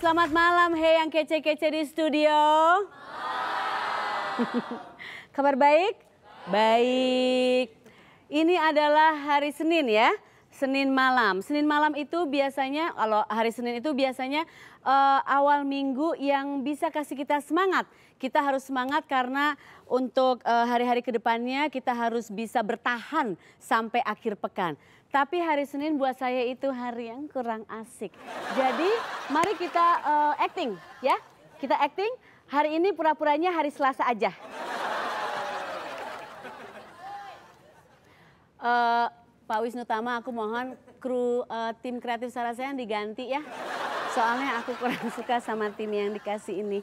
selamat malam hei yang kece-kece di studio. Kabar baik? Baik. Ini adalah hari Senin ya. Senin malam. Senin malam itu biasanya kalau hari Senin itu biasanya uh, awal minggu yang bisa kasih kita semangat kita harus semangat karena untuk eh, hari-hari ke depannya kita harus bisa bertahan sampai akhir pekan. Tapi hari Senin buat saya itu hari yang kurang asik. Jadi mari kita uh, acting ya. Kita acting hari ini pura-puranya hari Selasa aja. Uh, Pak Wisnu Tama aku mohon kru uh, tim kreatif Sarasehan diganti ya. Soalnya aku kurang suka sama tim yang dikasih ini.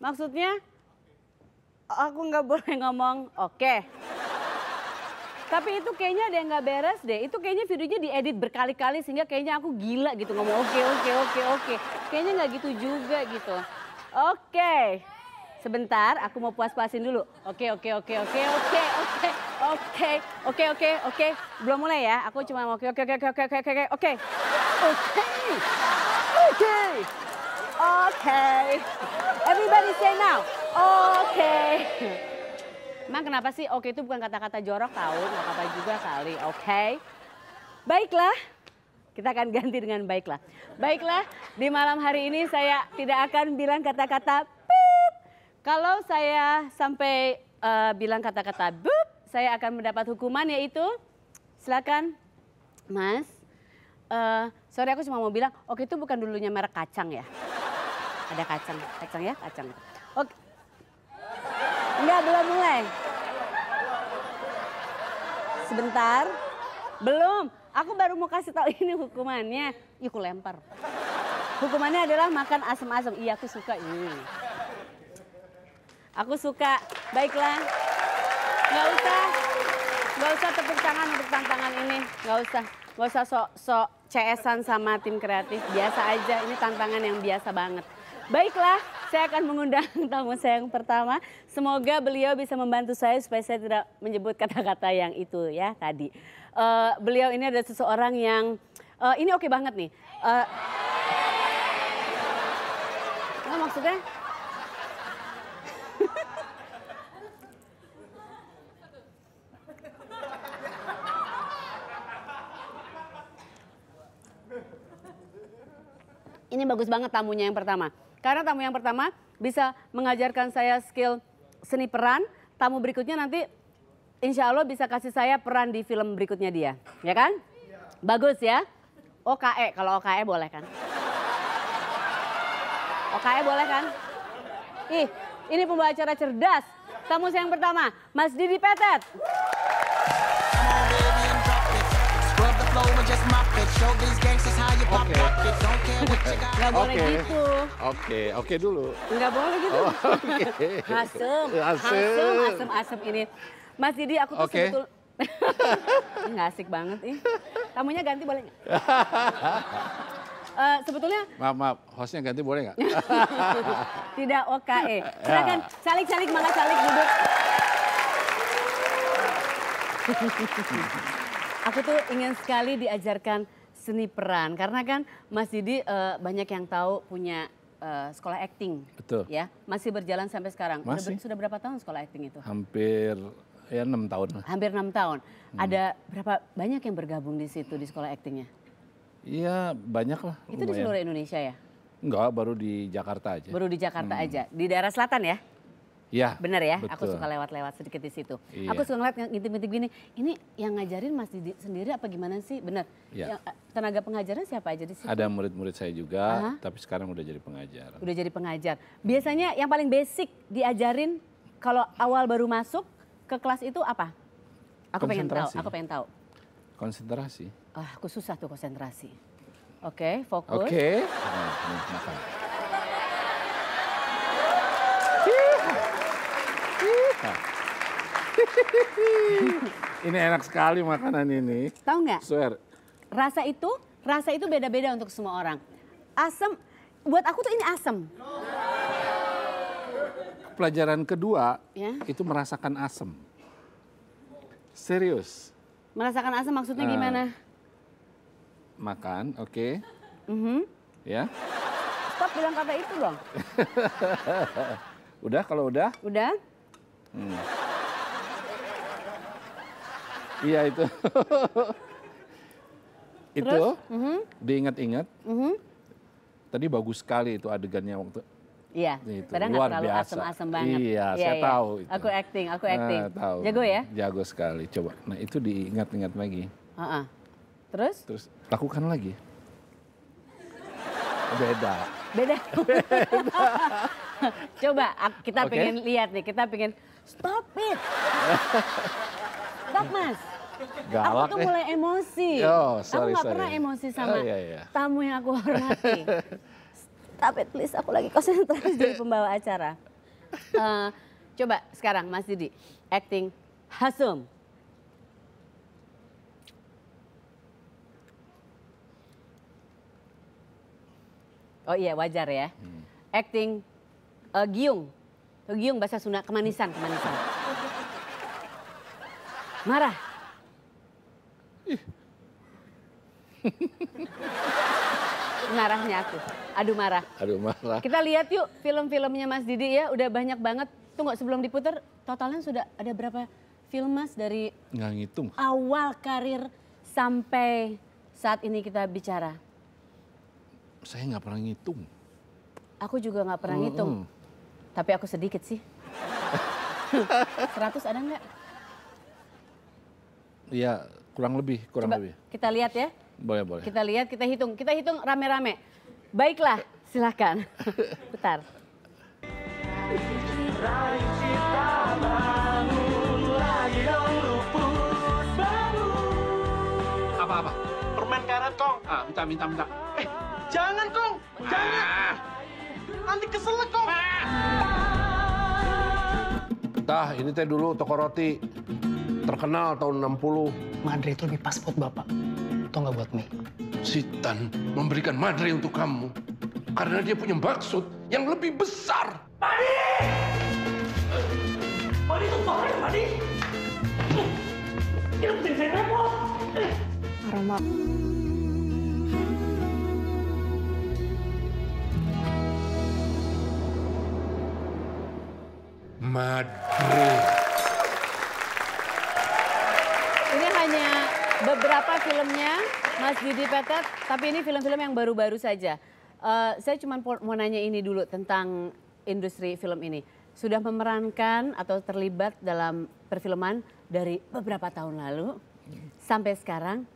Maksudnya aku nggak boleh ngomong oke. Okay. Tapi itu kayaknya ada yang nggak beres deh. Itu kayaknya videonya diedit berkali-kali sehingga kayaknya aku gila gitu ngomong oke okay, oke okay, oke okay, oke. Okay. Kayaknya nggak gitu juga gitu. Oke. Okay. Sebentar, aku mau puas-puasin dulu. Oke, okay, oke, oke, oke, oke, oke, oke, oke, oke. Belum mulai ya. Aku cuma oke, oke, oke, oke, oke, oke, oke, oke, oke, oke. Okay. Everybody say now. Okay. Emang kenapa sih oke itu bukan kata-kata jorok tahu, nggak apa-apa juga kali, oke? Okay? Baiklah, kita akan ganti dengan baiklah. Baiklah, di malam hari ini saya tidak akan bilang kata-kata boop. Kalau saya sampai eh, bilang kata-kata boop, saya akan mendapat hukuman yaitu silakan Mas. Eh, sorry aku cuma mau bilang, oke itu bukan dulunya merek kacang ya. Ada kacang, kacang ya, kacang. Oke. Enggak, belum mulai. Sebentar. Belum. Aku baru mau kasih tahu ini hukumannya. Yuk, lempar. Hukumannya adalah makan asam-asam. Iya, aku suka ini. Aku suka. Baiklah. Nggak usah. Nggak usah tepuk tangan untuk tantangan ini. Nggak usah. Nggak usah sok-sok CS-an sama tim kreatif. Biasa aja. Ini tantangan yang biasa banget. Baiklah, saya akan mengundang tamu saya yang pertama. Semoga beliau bisa membantu saya supaya saya tidak menyebut kata-kata yang itu ya tadi. Uh, beliau ini ada seseorang yang uh, ini oke okay banget nih. Uh, apa maksudnya ini bagus banget tamunya yang pertama. Karena tamu yang pertama bisa mengajarkan saya skill seni peran, tamu berikutnya nanti insya Allah bisa kasih saya peran di film berikutnya dia. Ya kan? Bagus ya? OKE, kalau OKE boleh kan? OKE boleh kan? Ih, ini pembawa acara cerdas. Tamu saya yang pertama, Mas Didi Petet. Oke. Oke. Gitu. Oke, oke dulu. Enggak boleh gitu. Oh, okay. Asem. Asem, asem, asem ini. Mas Didi, aku tuh okay. sebetul nggak asik banget ih. Tamunya ganti boleh nggak? Uh, sebetulnya maaf maaf hostnya ganti boleh nggak? Tidak OKE. Silakan salik salik malah salik duduk. Aku tuh ingin sekali diajarkan seni peran karena kan Mas Didi uh, banyak yang tahu punya Uh, sekolah acting, betul. Ya, masih berjalan sampai sekarang. Masih. Sudah, sudah berapa tahun sekolah acting itu? Hampir ya enam tahun. Hampir enam tahun. Hmm. Ada berapa banyak yang bergabung di situ di sekolah actingnya? Iya banyak lah. Itu lumayan. di seluruh Indonesia ya? Enggak, baru di Jakarta aja. Baru di Jakarta hmm. aja, di daerah selatan ya? Iya, ya benar ya, betul. aku suka lewat-lewat sedikit di situ. Iya. Aku suka ngeliat ngintip-ngintip gini, ini yang ngajarin Mas Didi sendiri apa gimana sih? Bener. ya. tenaga pengajaran siapa aja di situ? Ada murid-murid saya juga, Aha. tapi sekarang udah jadi pengajar. Udah jadi pengajar. Biasanya yang paling basic diajarin kalau awal baru masuk ke kelas itu apa? Aku pengen tahu, aku pengen tahu. Konsentrasi. Ah, aku susah tuh konsentrasi. Oke, okay, fokus. Oke. Okay. Nah, ini enak sekali makanan ini. Tahu nggak? Swear. Rasa itu, rasa itu beda-beda untuk semua orang. Asam, buat aku tuh ini asam. Pelajaran kedua ya? itu merasakan asam. Serius. Merasakan asam maksudnya uh, gimana? Makan, oke. Okay. Mm -hmm. Ya. Stop bilang kata itu dong. udah kalau udah? Udah. Hmm. Iya itu. itu Terus? Mhm. diingat-ingat. Mm-hmm. Tadi bagus sekali itu adegannya waktu Iya, itu. padahal nggak terlalu asem-asem banget. Iya, iya saya iya. tahu. Itu. Aku acting, aku ah, acting. Nah, tahu. Jago ya? Jago sekali, coba. Nah itu diingat-ingat lagi. Uh-uh. Terus? Terus, lakukan lagi. Beda. Beda? Beda. Coba, kita okay. pengen lihat nih, kita pengen stop it. galak mas. Galak. Aku tuh eh. mulai emosi. Yo, sorry, aku gak sorry. pernah emosi oh, sama oh, iya, iya. tamu yang aku hormati. Tapi please aku lagi konsentrasi jadi pembawa acara. Uh, coba sekarang Mas Didi, acting Hasum. Oh iya wajar ya. Hmm. Acting uh, Giung. Giung bahasa Sunda kemanisan, kemanisan. Marah? Marahnya aku. Aduh marah. Aduh marah. Kita lihat yuk film-filmnya Mas Didi ya. Udah banyak banget. Tunggu sebelum diputar totalnya sudah ada berapa film Mas dari... Nggak ngitung. Awal karir sampai saat ini kita bicara? Saya nggak pernah ngitung. Aku juga nggak pernah ngitung. Mm -hmm. Tapi aku sedikit sih. 100 ada nggak? Iya, kurang lebih, kurang Coba lebih. Kita lihat ya. Boleh, boleh. Kita lihat, kita hitung. Kita hitung rame-rame. Baiklah, silahkan. Putar. Apa-apa? Permen karet, Kong. Ah, minta, minta, minta. Eh, jangan, Kong. Jangan. Ah. Nanti keselak, Kong. Ah. Tah, ini teh dulu toko roti. Terkenal tahun 60. Madre itu lebih pas buat Bapak. Atau nggak buat Mei? Sitan memberikan Madre untuk kamu. Karena dia punya maksud yang lebih besar. Madi! Madi itu bahaya, Madi! Kita bikin saya repot! Aroma. Madre. punya beberapa filmnya Mas Didi Petet, tapi ini film-film yang baru-baru saja. Uh, saya cuma mau nanya ini dulu tentang industri film ini. Sudah memerankan atau terlibat dalam perfilman dari beberapa tahun lalu sampai sekarang.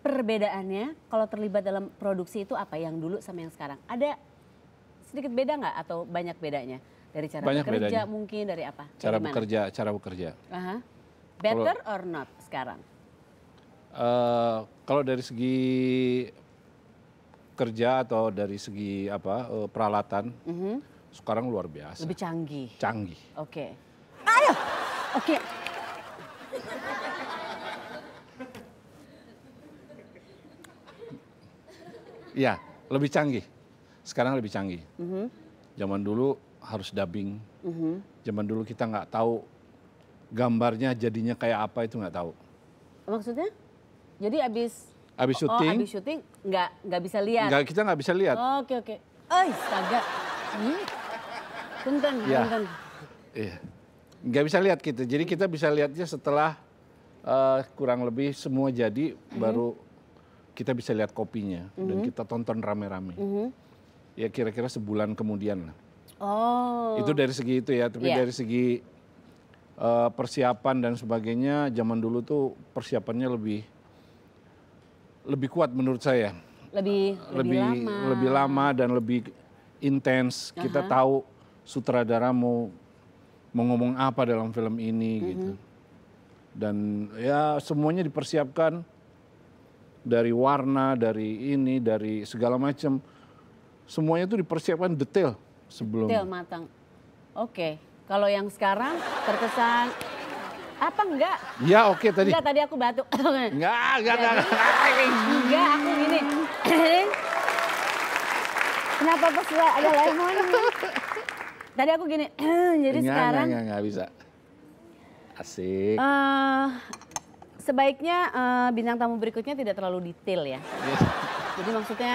Perbedaannya kalau terlibat dalam produksi itu apa yang dulu sama yang sekarang? Ada sedikit beda nggak atau banyak bedanya? Dari cara banyak bekerja bedanya. mungkin, dari apa? Cara dari bekerja, cara bekerja. Uh -huh. Better or not sekarang? Eh, kalau dari segi kerja atau dari segi apa uh, peralatan, mm -hmm. sekarang luar biasa. Lebih canggih. Canggih. Oke. Okay. Ayo. Oke. Okay. Iya, lebih canggih. Sekarang lebih canggih. Mm -hmm. Zaman dulu harus dubbing. Mm -hmm. Zaman dulu kita nggak tahu gambarnya jadinya kayak apa itu nggak tahu. Maksudnya? Jadi abis abis oh, syuting, oh, abis syuting nggak nggak bisa lihat. Nggak kita nggak bisa lihat. Oke oh, oke. Okay, okay. Eh, astaga. Hmm? ya. Iya. Nggak bisa lihat kita. Jadi kita bisa lihatnya setelah uh, kurang lebih semua jadi mm -hmm. baru kita bisa lihat kopinya mm -hmm. dan mhm. kita tonton rame-rame. Mm -hmm. Ya kira-kira sebulan kemudian lah. Oh. Itu dari segi itu ya, tapi yeah. dari segi uh, persiapan dan sebagainya zaman dulu tuh persiapannya lebih lebih kuat menurut saya. Lebih lebih lebih lama, lebih lama dan lebih intens. Uh -huh. Kita tahu sutradara mau mau ngomong apa dalam film ini uh mhm. -huh. gitu. Dan ya semuanya dipersiapkan dari warna, dari ini, dari segala macam. Semuanya itu dipersiapkan detail sebelum. Detail matang. Oke. Okay. Kalau yang sekarang terkesan apa enggak? Ya oke okay, tadi. Enggak tadi aku batuk. enggak, enggak, enggak. Enggak, aku gini. Kenapa pas ada lemon? Tadi aku gini, jadi enggak, sekarang. Enggak, enggak, enggak bisa. Asik. Uh, sebaiknya uh, bintang tamu berikutnya tidak terlalu detail ya. Iya. Jadi maksudnya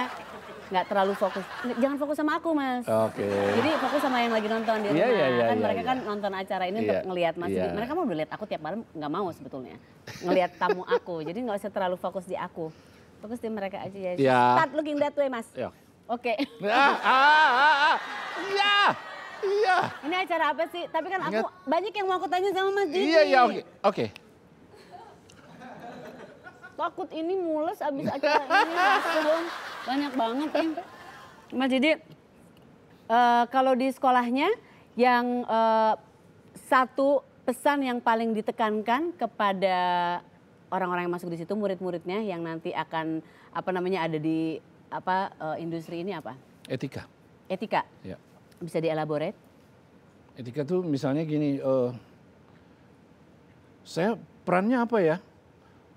nggak terlalu fokus. Jangan fokus sama aku, Mas. Oke. Okay. Jadi fokus sama yang lagi nonton di iya, rumah. Yeah, yeah, yeah, kan yeah, mereka yeah. kan nonton acara ini yeah. untuk iya, ngelihat Mas. Yeah. mereka mau lihat aku tiap malam nggak mau sebetulnya. Ngelihat tamu aku. Jadi nggak usah terlalu fokus di aku. Fokus di mereka aja ya. Yeah. Start looking that way, Mas. Yeah. Oke. Okay. ah, ah, ah, ah. Ya. Iya. Ini acara apa sih? Tapi kan aku Ingat. banyak yang mau aku tanya sama Mas Didi. Iya, iya, oke. Okay. Okay takut ini mules abis acara ini banyak banget, ya mas jadi uh, eh, kalau di sekolahnya yang uh, satu pesan yang paling ditekankan kepada orang-orang yang masuk di situ murid-muridnya yang nanti akan apa namanya ada di apa uh, industri ini apa? Etika. Etika. Ya. Bisa dielaborate? Etika tuh misalnya gini, uh, saya perannya apa ya?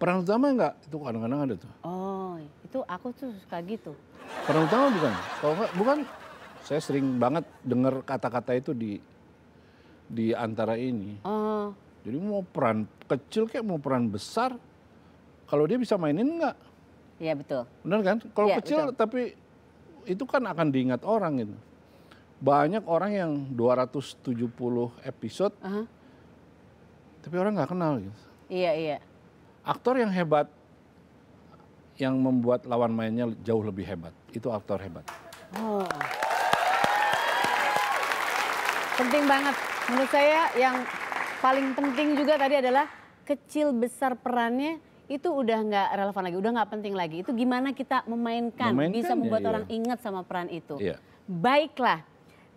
Perang utama enggak? Itu kadang-kadang ada tuh. Oh, itu aku tuh suka gitu. Perang utama bukan? Kalau enggak, bukan. Saya sering banget dengar kata-kata itu di di antara ini. Oh. Jadi mau peran kecil kayak mau peran besar, kalau dia bisa mainin enggak? Iya betul. Benar kan? Kalau ya, kecil betul. tapi itu kan akan diingat orang gitu. Banyak orang yang 270 episode, uh -huh. tapi orang nggak kenal gitu. Iya, iya aktor yang hebat yang membuat lawan mainnya jauh lebih hebat. Itu aktor hebat. Oh. Penting banget. Menurut saya yang paling penting juga tadi adalah kecil besar perannya itu udah nggak relevan lagi, udah nggak penting lagi. Itu gimana kita memainkan, memainkan bisa membuat ya, orang iya. ingat sama peran itu. Iya. Baiklah,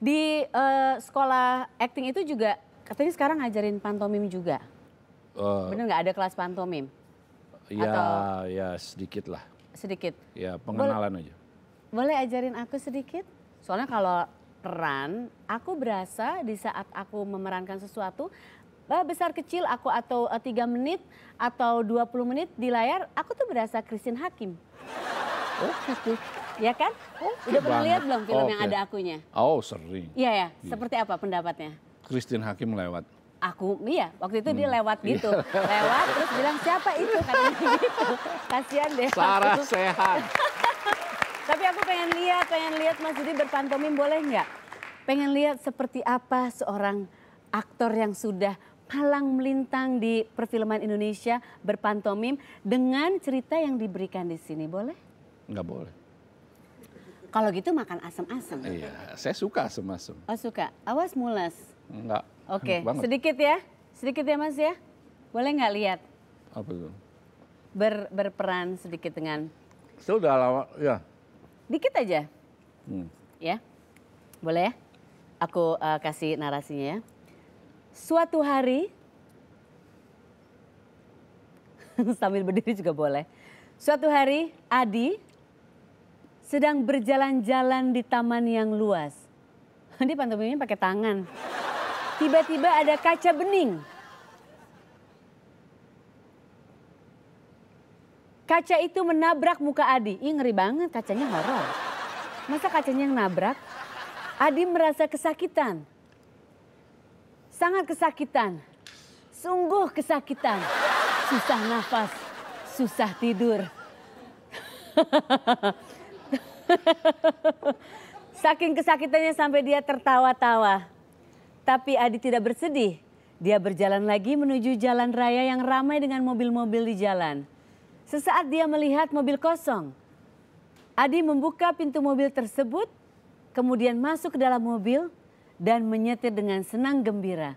di uh, sekolah acting itu juga katanya sekarang ngajarin pantomim juga. Uh, Bener nggak ada kelas pantomim? Ya, atau... ya sedikit lah. Sedikit. Ya pengenalan Bo aja. Boleh ajarin aku sedikit? Soalnya kalau peran, aku berasa di saat aku memerankan sesuatu, eh, besar kecil aku atau eh, tiga menit atau dua puluh menit di layar, aku tuh berasa Christine Hakim. Oh gitu? Ya kan? Oh, Udah pernah lihat belum film oh, yang okay. ada akunya? Oh sering. Iya ya, ya. seperti apa pendapatnya? Christine Hakim lewat aku iya waktu itu hmm. dia lewat iya. gitu lewat terus bilang siapa itu gitu. kasihan deh Sarah sehat tapi aku pengen lihat pengen lihat Mas Didi berpantomim boleh nggak pengen lihat seperti apa seorang aktor yang sudah palang melintang di perfilman Indonesia berpantomim dengan cerita yang diberikan di sini boleh nggak boleh kalau gitu makan asam-asam. Iya, saya suka asam-asam. Oh suka, awas mules. Enggak. Oke, okay. sedikit ya, sedikit ya mas ya. Boleh nggak lihat? Apa itu? Ber, berperan sedikit dengan. Sudah udah lama, ya. Dikit aja. Hmm. Ya, boleh ya? Aku uh, kasih narasinya ya. Suatu hari, sambil berdiri juga boleh. Suatu hari Adi sedang berjalan-jalan di taman yang luas. Nanti pantomimnya pakai tangan. Tiba-tiba ada kaca bening. Kaca itu menabrak muka Adi. Ih ngeri banget kacanya horor. Masa kacanya yang nabrak? Adi merasa kesakitan. Sangat kesakitan. Sungguh kesakitan. Susah nafas. Susah tidur. Saking kesakitannya sampai dia tertawa-tawa. Tapi Adi tidak bersedih. Dia berjalan lagi menuju jalan raya yang ramai dengan mobil-mobil di jalan. Sesaat dia melihat mobil kosong. Adi membuka pintu mobil tersebut, kemudian masuk ke dalam mobil dan menyetir dengan senang gembira.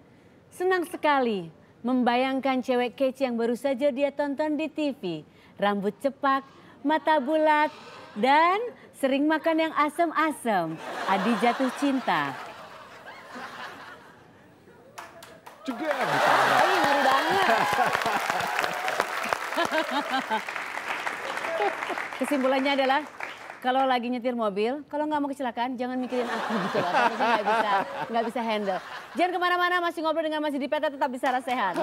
Senang sekali membayangkan cewek kece yang baru saja dia tonton di TV. Rambut cepak, mata bulat, dan Sering makan yang asem-asem, Adi jatuh cinta. Juga. Ayo ya, ngeri banget. Kesimpulannya adalah kalau lagi nyetir mobil, kalau nggak mau kecelakaan, jangan mikirin aku gitu loh. Karena nggak bisa, nggak bisa handle. Jangan kemana-mana, masih ngobrol dengan masih di peta tetap bisa Sarah Sehat.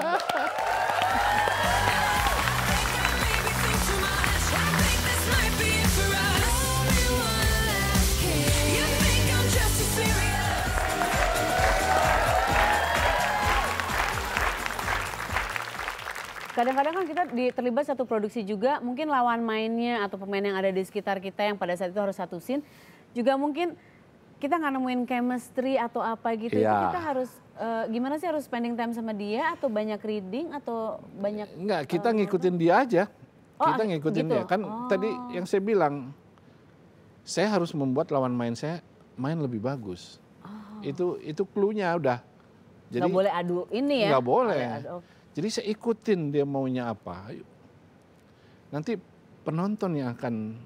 Kadang-kadang kan kita terlibat satu produksi juga, mungkin lawan mainnya atau pemain yang ada di sekitar kita yang pada saat itu harus satu scene, juga mungkin kita nggak nemuin chemistry atau apa gitu. Ya. Itu iya. kita harus uh, gimana sih harus spending time sama dia atau banyak reading atau banyak Nggak, eh, kita uh, ngikutin dia aja. Oh, kita ah, ngikutin gitu? dia. Kan oh. tadi yang saya bilang saya harus membuat lawan main saya main lebih bagus. Oh. Itu itu klunya udah. Jadi nggak boleh adu ini ya. Nggak boleh. Adu, okay. Jadi saya ikutin dia maunya apa. Nanti penonton yang akan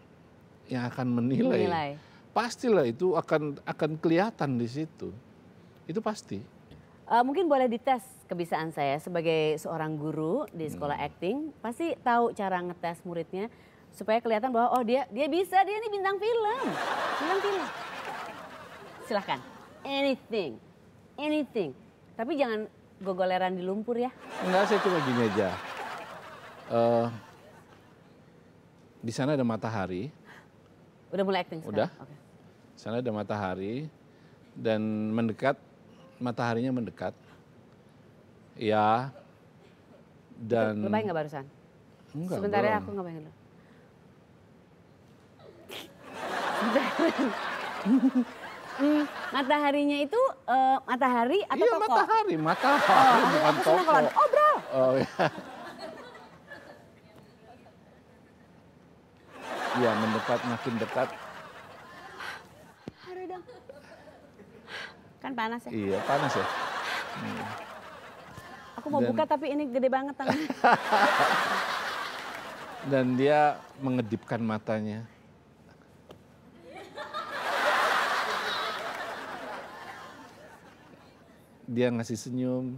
yang akan menilai. menilai. Pastilah itu akan akan kelihatan di situ. Itu pasti. Uh, mungkin boleh dites kebiasaan saya sebagai seorang guru di sekolah hmm. acting, pasti tahu cara ngetes muridnya supaya kelihatan bahwa oh dia dia bisa, dia ini bintang film. Bintang film. Silahkan. Anything. Anything. Tapi jangan gogoleran di lumpur ya? Enggak, saya cuma gini aja. Uh, di sana ada matahari. Udah mulai acting Udah. Okay. Di sana ada matahari dan mendekat, mataharinya mendekat. Ya, dan... Lebay nggak barusan? Enggak, Sebentar ya, belum. ya aku bayang dulu. Hmm, mataharinya itu uh, matahari atau iya, toko? Iya matahari, matahari oh, bukan toko. Kalau oh bro. Oh iya. Iya mendekat makin dekat. Haru dong. Kan panas ya? Iya panas ya. Hmm. Aku mau Dan... buka tapi ini gede banget tangannya. Dan dia mengedipkan matanya. dia ngasih senyum,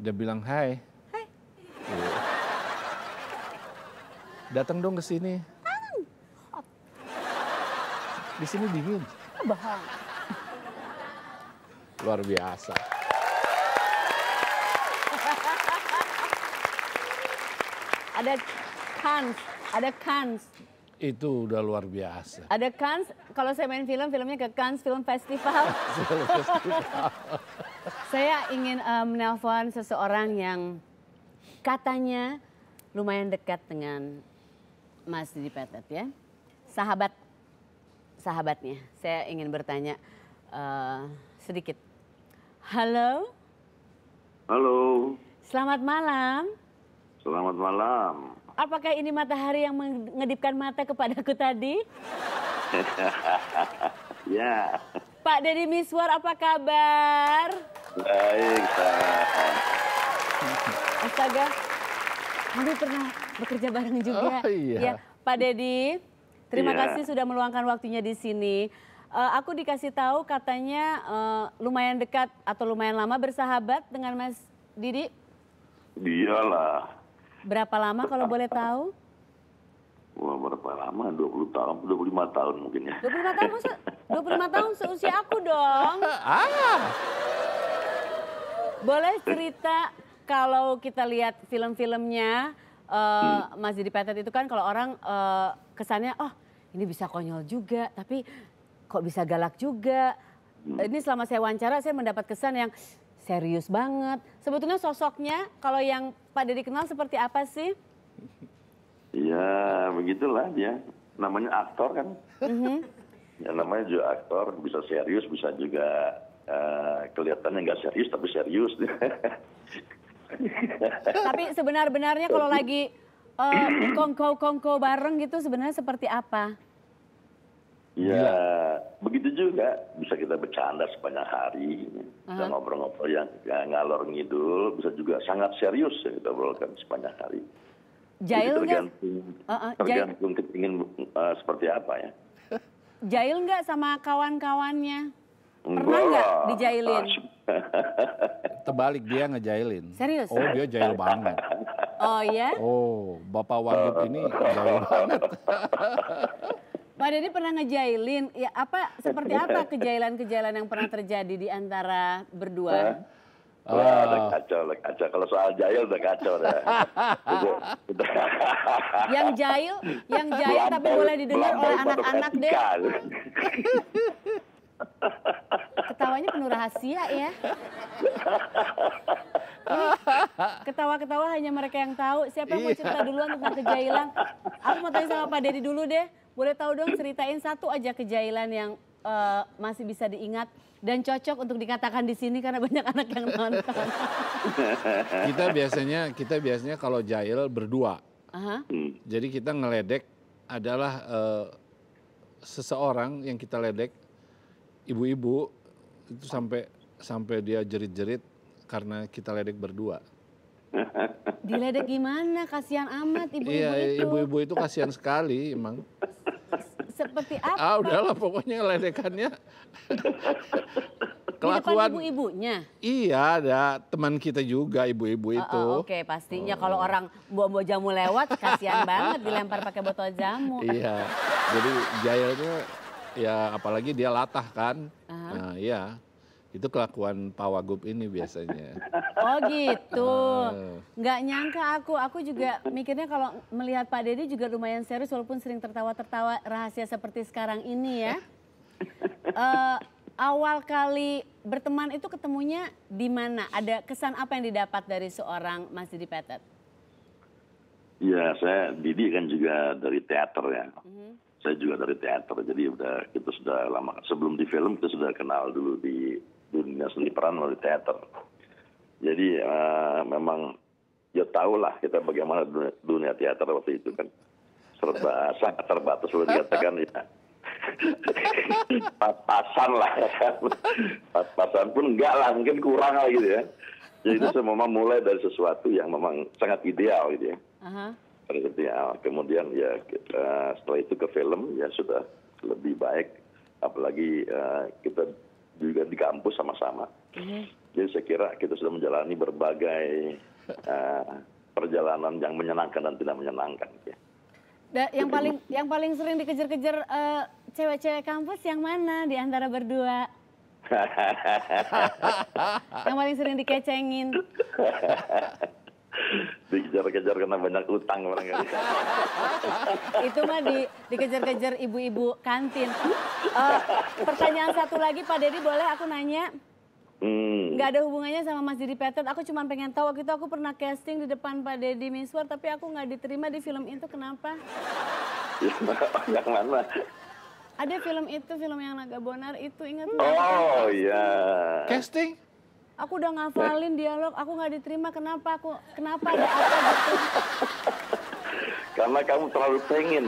dia bilang hai. Hai. Yeah. Datang dong ke sini. Di sini dingin. Bahan. Luar biasa. ada kans, ada kans. Itu udah luar biasa. Ada kans kalau saya main film, filmnya ke kans Film Festival. saya ingin uh, menelpon seseorang yang katanya lumayan dekat dengan Mas Didi Petet ya. Sahabat, sahabatnya. Saya ingin bertanya uh, sedikit. Halo? Halo. Selamat malam. Selamat malam. Apakah ini matahari yang mengedipkan mata kepadaku tadi? ya. Pak Deddy Miswar apa kabar? Baik, Pak. Astaga, kami pernah bekerja bareng juga. Oh, iya. Ya, Pak Deddy, terima ya. kasih sudah meluangkan waktunya di sini. Uh, aku dikasih tahu katanya uh, lumayan dekat atau lumayan lama bersahabat dengan Mas Didi. Dialah. Berapa lama kalau boleh tahu? Wah, berapa lama? 20 tahun, 25 tahun mungkin ya. 25 tahun se 25 tahun seusia aku dong. Ah. Boleh cerita kalau kita lihat film-filmnya uh, hmm. Mas Didi Petet itu kan kalau orang uh, kesannya oh ini bisa konyol juga tapi kok bisa galak juga. Hmm. Ini selama saya wawancara saya mendapat kesan yang serius banget. Sebetulnya sosoknya kalau yang Pak Dedi kenal seperti apa sih? Ya begitulah dia Namanya aktor kan. Mm-hmm. Ya namanya juga aktor, bisa serius, bisa juga uh, kelihatannya nggak serius tapi serius. tapi sebenar-benarnya kalau lagi uh, kongko-kongko bareng gitu sebenarnya seperti apa? Ya, begitu juga bisa kita bercanda sepanjang hari, kita ngobrol-ngobrol yang, yang ngalor ngidul, bisa juga sangat serius ya, kita obrolkan sepanjang hari. Jail Jadi tergantung, uh -uh, tergantung ingin uh, seperti apa ya. Jail nggak sama kawan-kawannya? Pernah nggak dijailin? Terbalik dia ngejailin. Serius? Oh dia jail banget. Oh ya? Oh Bapak Wagub ini jail banget. Pak Deddy pernah ngejailin, ya apa seperti apa kejailan-kejailan yang pernah terjadi di antara berdua? Wah, oh. ya, udah kacau, kacau. Kalau soal jahil udah kacau ya. yang jahil, yang jahil tapi boleh didengar oleh anak-anak deh. Ketawanya penuh rahasia ya. Ketawa-ketawa hanya mereka yang tahu. Siapa yang mau cerita iya. duluan tentang kejailan? Aku mau tanya sama Pak Deddy dulu deh. Boleh tahu dong ceritain satu aja kejailan yang uh, masih bisa diingat dan cocok untuk dikatakan di sini karena banyak anak yang nonton. kita biasanya kita biasanya kalau jail berdua. Uh -huh. Jadi kita ngeledek adalah uh, seseorang yang kita ledek ibu-ibu itu sampai sampai dia jerit-jerit karena kita ledek berdua. Diledek gimana? Kasihan amat ibu-ibu iya, itu. ibu-ibu itu kasihan sekali emang. Seperti ah, apa? Ah, udahlah pokoknya ledekannya. Kelakuan ibu-ibunya. Iya, ada teman kita juga ibu-ibu oh, itu. Oh, Oke, okay. pastinya oh. kalau orang bawa jamu lewat kasihan banget dilempar pakai botol jamu. Iya. Jadi jahilnya ya apalagi dia latah kan. Uh -huh. Nah, iya. Itu kelakuan Pak Wagub ini biasanya. Oh gitu. Nggak nyangka aku, aku juga mikirnya kalau melihat Pak Deddy juga lumayan serius walaupun sering tertawa-tertawa rahasia seperti sekarang ini ya. Uh, awal kali berteman itu ketemunya di mana? Ada kesan apa yang didapat dari seorang Mas Didi Petet? Iya, saya Didi kan juga dari teater ya. Mm -hmm saya juga dari teater jadi udah kita sudah lama sebelum di film kita sudah kenal dulu di dunia seni peran melalui teater. Jadi uh, memang ya tahu lah kita bagaimana dunia, dunia teater waktu itu kan serba sangat terbatas loh dikatakan ya pasan lah ya kan. pun enggak lah mungkin kurang lah gitu ya jadi itu uh-huh. semua mulai dari sesuatu yang memang sangat ideal gitu ya uh-huh. kemudian ya eh, setelah itu ke film ya sudah lebih baik apalagi eh, kita juga di kampus sama-sama. Jadi saya kira kita sudah menjalani berbagai uh, perjalanan yang menyenangkan dan tidak menyenangkan. Ya. Da, yang Jadi, paling yang paling sering dikejar-kejar uh, cewek-cewek kampus yang mana di antara berdua? yang paling sering dikecengin. dikejar-kejar karena banyak utang orang kali Itu mah di, dikejar-kejar ibu-ibu kantin. Uh, pertanyaan satu lagi Pak Dedi boleh aku nanya? Hmm. ada hubungannya sama Mas Didi Petet. Aku cuma pengen tahu waktu itu aku pernah casting di depan Pak Dedi Miswar, tapi aku nggak diterima di film itu. Kenapa? yang mana? Ada film itu, film yang Naga Bonar itu ingat? Oh iya. Casting? Aku udah nah. ngafalin dialog, aku nggak diterima. Kenapa aku? Kenapa ada apa gitu? Karena kamu terlalu pengen.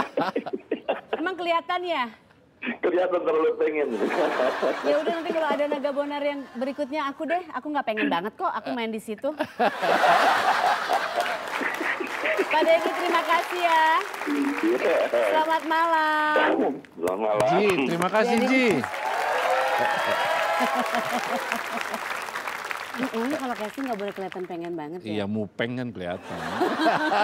Emang kelihatan ya? Kelihatan terlalu pengen. ya udah nanti kalau ada naga bonar yang berikutnya aku deh. Aku nggak pengen banget kok. Aku main di situ. Pak Devi terima kasih ya. Iya. Selamat malam. Selamat malam. Ji, terima kasih Ji. Ini kalau casting gak boleh kelihatan pengen banget ya? Iya mupeng kan kelihatan.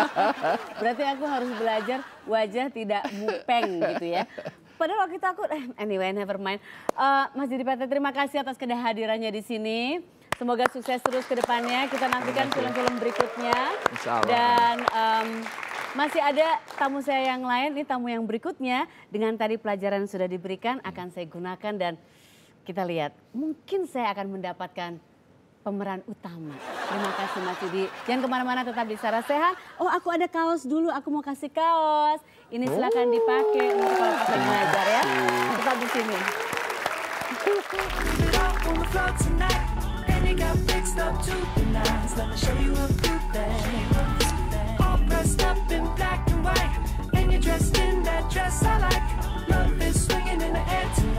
Berarti aku harus belajar wajah tidak mupeng gitu ya. Padahal waktu itu aku, eh, anyway never mind. Uh, Mas Didi Pate terima kasih atas kehadirannya di sini. Semoga sukses terus ke depannya. Kita nantikan film-film berikutnya. Insya Allah. Dan um, masih ada tamu saya yang lain, ini tamu yang berikutnya. Dengan tadi pelajaran sudah diberikan akan saya gunakan dan kita lihat, mungkin saya akan mendapatkan pemeran utama. Terima kasih Mas Yudi. Jangan kemana-mana tetap di Sarah Sehat. Oh aku ada kaos dulu, aku mau kasih kaos. Ini silahkan oh. dipakai oh, untuk kalau kakak mengajar ya. Tetap di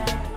sini.